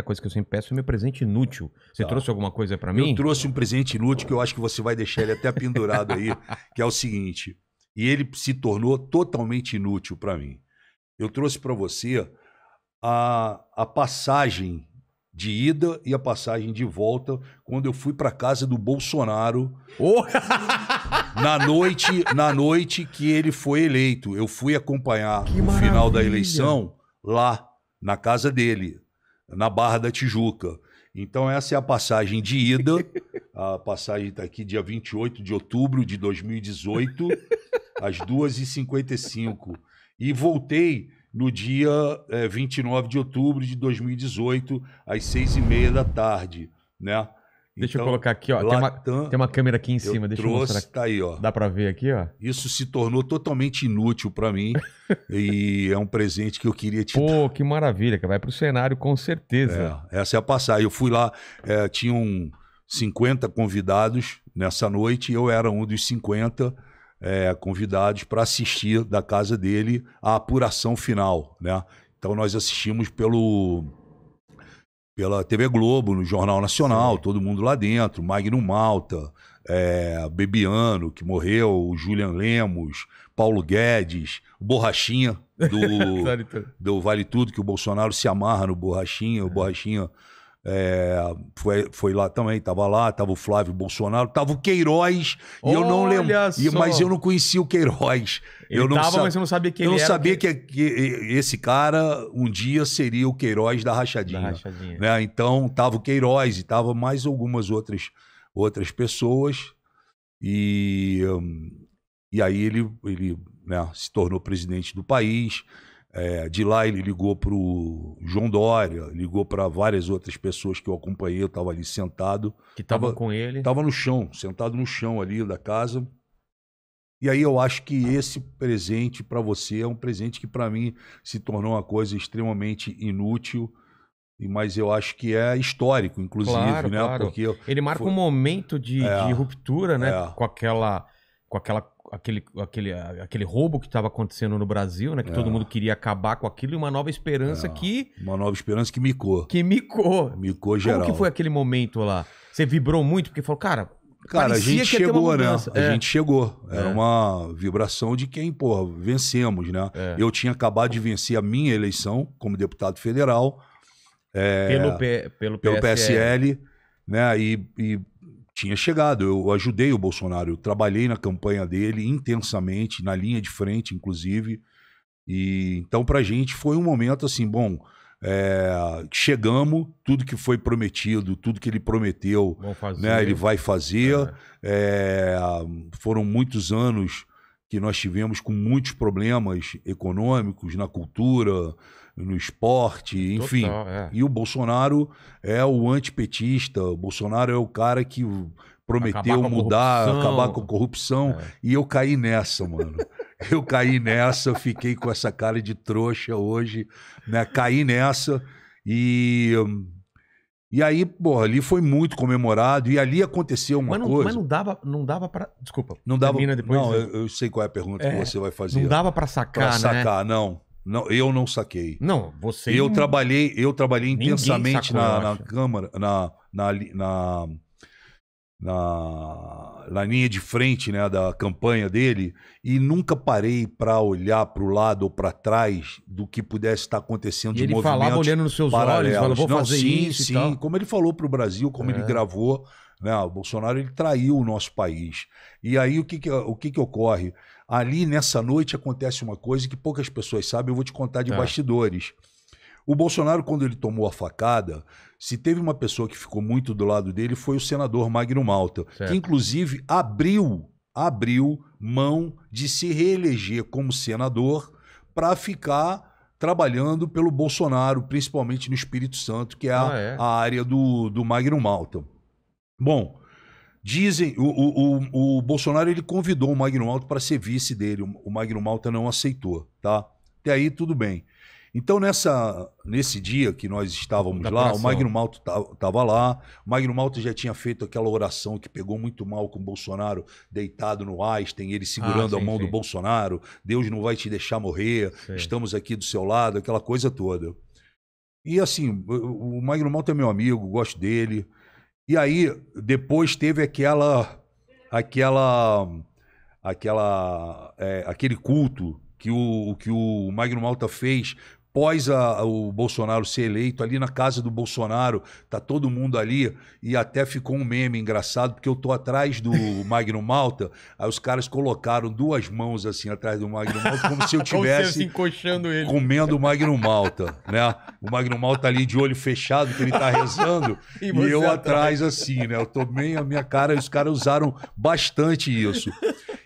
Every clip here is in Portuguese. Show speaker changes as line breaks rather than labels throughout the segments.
a coisa que eu sempre peço é meu presente inútil. Você tá. trouxe alguma coisa para mim? Eu trouxe um presente inútil que eu acho que você vai deixar ele até pendurado aí, que é o seguinte. E ele se tornou totalmente inútil para mim. Eu trouxe para você a, a passagem de ida e a passagem de volta quando eu fui para casa do Bolsonaro. Oh! na noite, na noite que ele foi eleito, eu fui acompanhar que o maravilha. final da eleição lá na casa dele na Barra da Tijuca. Então, essa é a passagem de ida. A passagem está aqui dia 28 de outubro de 2018, às 2h55. E voltei no dia é, eh, 29 de outubro de 2018, às 6h30 da tarde. Né? Deixa então, eu colocar aqui, ó. Latam, tem, uma, tem, uma, câmera aqui em cima, deixa trouxe, eu mostrar. Aqui. Tá aí, ó. Dá para ver aqui, ó. Isso se tornou totalmente inútil para mim e é um presente que eu queria te Pô, dar. Pô, que maravilha, que vai pro cenário com certeza. É, essa é a passagem. Eu fui lá, é, tinham 50 convidados nessa noite, eu era um dos 50 é, convidados para assistir da casa dele a apuração final, né? Então nós assistimos pelo pela TV Globo, no Jornal Nacional, Sim. todo mundo lá dentro, Magno Malta, é, Bebiano, que morreu, o Julian Lemos, Paulo Guedes, Borrachinha, do, do Vale Tudo, que o Bolsonaro se amarra no Borrachinha, o é. Borrachinha... É é, foi, foi lá também, tava lá, tava o Flávio Bolsonaro, tava o Queiroz, Olha e eu não lembro. E, mas eu não conhecia o Queiroz. Ele eu não tava, mas eu não sabia quem eu não era. Eu sabia que... que... esse cara um dia seria o Queiroz da Rachadinha. Da rachadinha. Né? Então tava o Queiroz e tava mais algumas outras, outras pessoas. E, hum, e aí ele, ele né, se tornou presidente do país. É, de lá ele ligou para o João Dória, ligou para várias outras pessoas que eu acompanhei, eu estava ali sentado. Que estavam com ele? Estava no chão, sentado no chão ali da casa. E aí eu acho que esse presente para você é um presente que para mim se tornou uma coisa extremamente inútil, mas eu acho que é histórico, inclusive, claro, né? Claro. Porque ele marca foi... um momento de, é, de ruptura, né? É. Com aquela com aquela aquele, aquele, aquele roubo que estava acontecendo no Brasil, né? Que é. todo mundo queria acabar com aquilo e uma nova esperança é. que. Uma nova esperança que micou. Que micou. Micou geral. Como que foi aquele momento lá? Você vibrou muito porque falou, cara. Cara, a gente chegou, né? A é. gente chegou. Era é. uma vibração de quem, pô vencemos, né? É. Eu tinha acabado de vencer a minha eleição como deputado federal. É, pelo, P, pelo, pelo PSL. PSL né? E, e tinha chegado. Eu ajudei o Bolsonaro, eu trabalhei na campanha dele intensamente, na linha de frente, inclusive. E então, para a gente foi um momento assim, bom. É, chegamos, tudo que foi prometido, tudo que ele prometeu, né, ele vai fazer. É. É, foram muitos anos que nós tivemos com muitos problemas econômicos na cultura, no esporte, enfim. Total, é. E o Bolsonaro é o antipetista, o Bolsonaro é o cara que prometeu acabar mudar, corrupção. acabar com a corrupção. É. E eu caí nessa, mano. Eu caí nessa, fiquei com essa cara de trouxa hoje, né? Caí nessa e. E aí, porra, ali foi muito comemorado e ali aconteceu uma mas não, coisa. Mas não dava, não dava para, desculpa. Não dava. depois. Não, eu, eu, sei qual é a pergunta é, que você vai fazer. Não dava para sacar, pra sacar, né? sacar, não. Não, eu não saquei. Não, você. Eu não... trabalhei, eu trabalhei intensamente na, na câmara, na, na, na, na, na linha de frente, né, da campanha dele e nunca parei para olhar para o lado ou para trás do que pudesse estar tá acontecendo e de ele Ele falava olhando nos seus paralelos. olhos, falava, vou não, fazer sim, isso sim. Como ele falou para o Brasil, como é. ele gravou né? O Bolsonaro ele traiu o nosso país. E aí o que, que o que, que ocorre? Ali nessa noite acontece uma coisa que poucas pessoas sabem, eu vou te contar de é. bastidores. O Bolsonaro, quando ele tomou a facada, se teve uma pessoa que ficou muito do lado dele, foi o senador Magno Malta, certo. que inclusive abriu, abriu mão de se reeleger como senador para ficar trabalhando pelo Bolsonaro, principalmente no Espírito Santo, que é a, ah, é? a área do, do Magno Malta. Bom, dizem. O, o, o, o Bolsonaro ele convidou o Magno Malta para ser vice dele. O Magno Malta não aceitou, tá? Até aí tudo bem. Então, nessa, nesse dia que nós estávamos lá, o Magno Malta estava lá, o Magno Malta já tinha feito aquela oração que pegou muito mal com o Bolsonaro deitado no Einstein, ele segurando ah, sim, a mão sim. do Bolsonaro, Deus não vai te deixar morrer, sim. estamos aqui do seu lado, aquela coisa toda. E assim, o Magno Malta é meu amigo, gosto dele, e aí, depois teve aquela. aquela. aquela. É, aquele culto que o, que o Magno Malta fez após a, o Bolsonaro ser eleito, ali na casa do Bolsonaro, tá todo mundo ali, e até ficou um meme engraçado, porque eu tô atrás do Magno Malta, aí os caras colocaram duas mãos assim atrás do Magno Malta, como se eu tivesse comendo o Magno Malta, né? O Magno Malta ali de olho fechado, que ele tá rezando, e, e eu atrás assim, né? Eu tomei a minha cara, e os caras usaram bastante isso.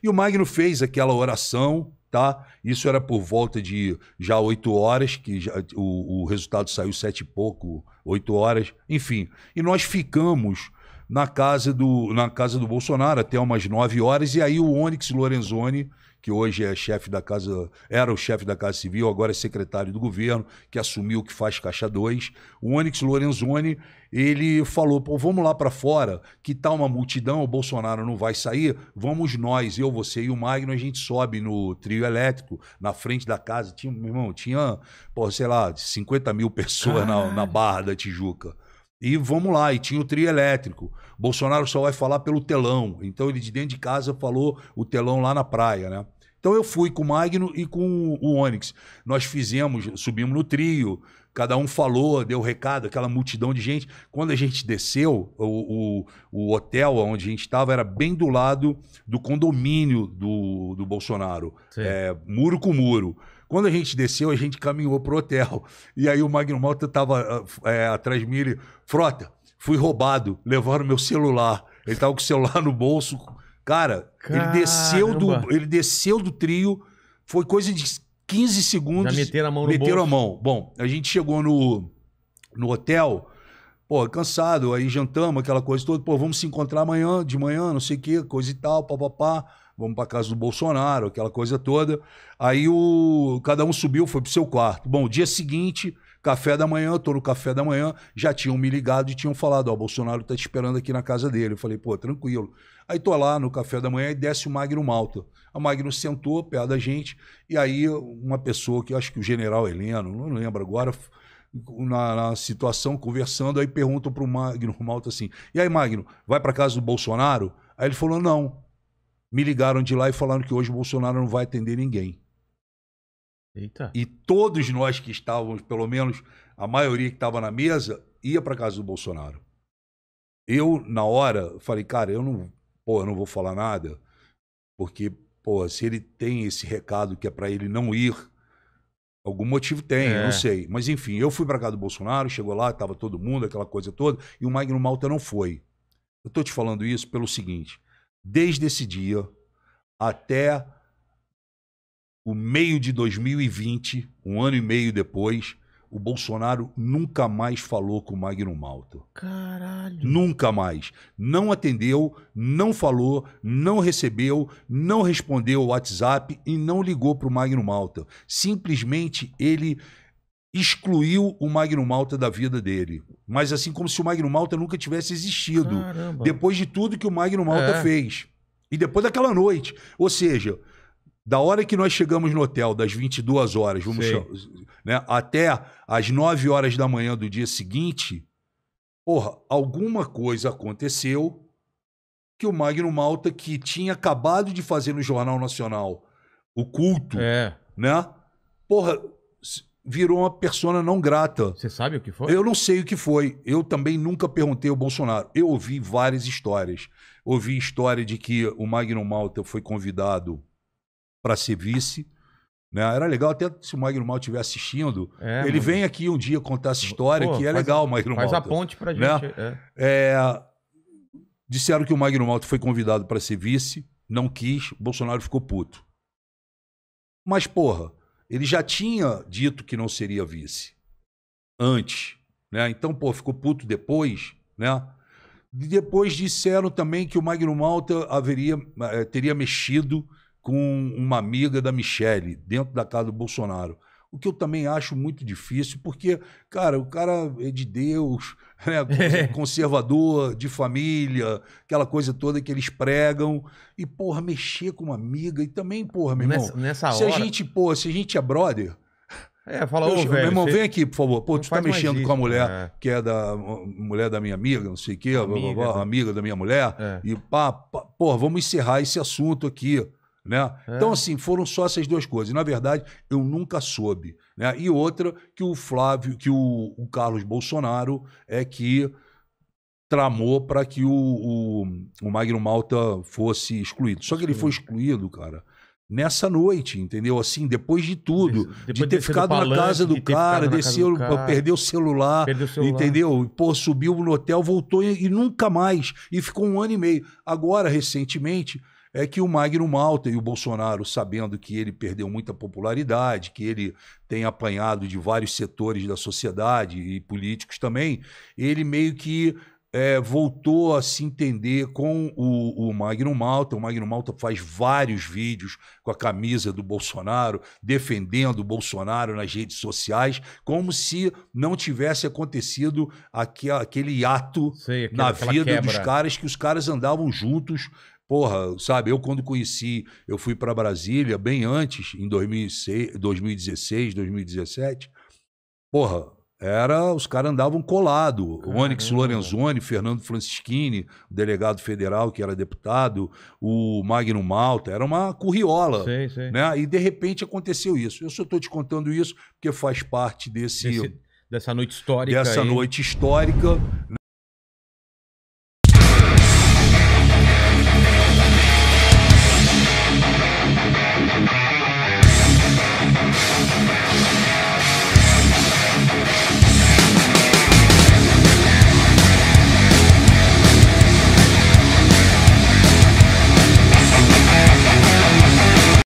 E o Magno fez aquela oração, tá? Isso era por volta de já 8 horas, que já, o, o resultado saiu sete e pouco, 8 horas, enfim. E nós ficamos na casa do, na casa do Bolsonaro até umas 9 horas, e aí o Onyx Lorenzoni que hoje é chefe da Casa, era o chefe da Casa Civil, agora é secretário do governo, que assumiu o que faz Caixa 2. O Onyx Lorenzoni, ele falou: pô, vamos lá para fora, que tá uma multidão, o Bolsonaro não vai sair, vamos nós, eu, você e o Magno, a gente sobe no trio elétrico, na frente da casa. Tinha, meu irmão, tinha, pô, sei lá, 50 mil pessoas na, na ah. Barra da Tijuca. E vamos lá, e tinha o trio elétrico. Bolsonaro só vai falar pelo telão. Então ele de dentro de casa falou o telão lá na praia, né? Então eu fui com o Magno e com o Onyx. Nós fizemos, subimos no trio, cada um falou, deu recado, aquela multidão de gente. Quando a gente desceu, o, o, o hotel onde a gente estava era bem do lado do condomínio do, do Bolsonaro. É, muro com muro. Quando a gente desceu, a gente caminhou pro hotel. E aí o Magno Malta estava é, atrás de mim, ele, frota, fui roubado, levaram meu celular. Ele estava com o celular no bolso, Cara, Caramba. ele desceu, do, ele desceu do trio, foi coisa de 15 segundos. Já meteram a mão no Meteram bolso. a mão. Bom, a gente chegou no, no hotel, pô, cansado, aí jantamos, aquela coisa toda, pô, vamos se encontrar amanhã, de manhã, não sei o quê, coisa e tal, papapá. Vamos para casa do Bolsonaro, aquela coisa toda. Aí o cada um subiu, foi pro seu quarto. Bom, dia seguinte, café da manhã, tô no café da manhã, já tinham me ligado e tinham falado, ó, oh, Bolsonaro tá te esperando aqui na casa dele. Eu falei, pô, tranquilo. Aí tô lá no café da manhã e desce o Magno Malta. A Magno sentou, perto da gente, e aí uma pessoa que acho que o general Heleno, não lembro agora, na, na, situação, conversando, aí perguntam para o Magno Malta assim: e aí, Magno, vai para casa do Bolsonaro? Aí ele falou: não. Me ligaram de lá e falaram que hoje o Bolsonaro não vai atender ninguém. Eita. E todos nós que estávamos, pelo menos a maioria que estava na mesa, ia para casa do Bolsonaro. Eu, na hora, falei: cara, eu não pô, eu não vou falar nada, porque, pô, se ele tem esse recado que é para ele não ir, algum motivo tem, é. não sei. Mas enfim, eu fui para casa do Bolsonaro, chegou lá, tava todo mundo, aquela coisa toda, e o Magno Malta não foi. Eu tô te falando isso pelo seguinte, desde esse dia até o meio de 2020, um ano e meio depois, o Bolsonaro nunca mais falou com o Magno Malta. Caralho. Nunca mais. Não atendeu, não falou, não recebeu, não respondeu o WhatsApp e não ligou para o Magno Malta. Simplesmente ele excluiu o Magno Malta da vida dele. Mas assim como se o Magno Malta nunca tivesse existido. Caramba. Depois de tudo que o Magno Malta é. fez. E depois daquela noite. Ou seja, da hora que nós chegamos no hotel, das 22 horas, vamos chamar, né, até as 9 horas da manhã do dia seguinte, porra, alguma coisa aconteceu que o Magno Malta, que tinha acabado de fazer no Jornal Nacional o culto, é. né? Porra, virou uma persona não grata. Você sabe o que foi? Eu não sei o que foi. Eu também nunca perguntei ao Bolsonaro. Eu ouvi várias histórias. Ouvi história de que o Magno Malta foi convidado para ser vice. Né? Era legal até se o Magno Mal estiver assistindo. É, ele mano. vem aqui um dia contar essa história, Pô, que é legal, Magno Mal. Faz a ponte a né? gente. Né? É. É, disseram que o Magno Malta foi convidado para ser vice, não quis, Bolsonaro ficou puto. Mas, porra, ele já tinha dito que não seria vice antes. Né? Então, pô, ficou puto depois, né? Depois disseram também que o Magno Malta haveria, eh, teria mexido com uma amiga da Michelle, dentro da casa do Bolsonaro. O que eu também acho muito difícil, porque, cara, o cara é de Deus, né? É. conservador, de família, aquela coisa toda que eles pregam. E, porra, mexer com uma amiga. E também, porra, meu irmão. Nessa, nessa se hora... a gente, porra, se a gente é brother. É, fala, ô, velho. Meu irmão, você... vem aqui, por favor. Pô, não tu tá mexendo isso, com a mulher, né? que é da mulher da minha amiga, não sei o quê, amiga, blá, blá, blá, né? amiga da minha mulher. É. E pá, pá, porra, vamos encerrar esse assunto aqui. Né? É. Então, assim, foram só essas duas coisas. Na verdade, eu nunca soube. Né? E outra, que o Flávio, que o, o Carlos Bolsonaro é que tramou para que o, o, o, Magno Malta fosse excluído. Só que ele foi excluído, cara, nessa noite, entendeu? Assim, depois de tudo, depois de ter ficado palanque, na casa do cara, desceu, perdeu o celular, perdeu o celular. entendeu? Pô, subiu no hotel, voltou e, e nunca mais. E ficou um ano e meio. Agora, recentemente é que o Magno Malta e o Bolsonaro, sabendo que ele perdeu muita popularidade, que ele tem apanhado de vários setores da sociedade e políticos também, ele meio que é, voltou a se entender com o, o Magno Malta. O Magno Malta faz vários vídeos com a camisa do Bolsonaro, defendendo o Bolsonaro nas redes sociais, como se não tivesse acontecido aquele, aquele ato aquela, na vida dos caras, que os caras andavam juntos Porra, sabe, eu quando conheci, eu fui para Brasília bem antes, em 2006, 2016, 2017. Porra, era os caras andavam colado. Caramba. Onyx Lorenzoni, Fernando Francischini, o delegado federal que era deputado, o Magno Malta, era uma curriola, né? E de repente aconteceu isso. Eu só estou te contando isso porque faz parte desse, desse dessa noite histórica. Dessa aí. noite histórica.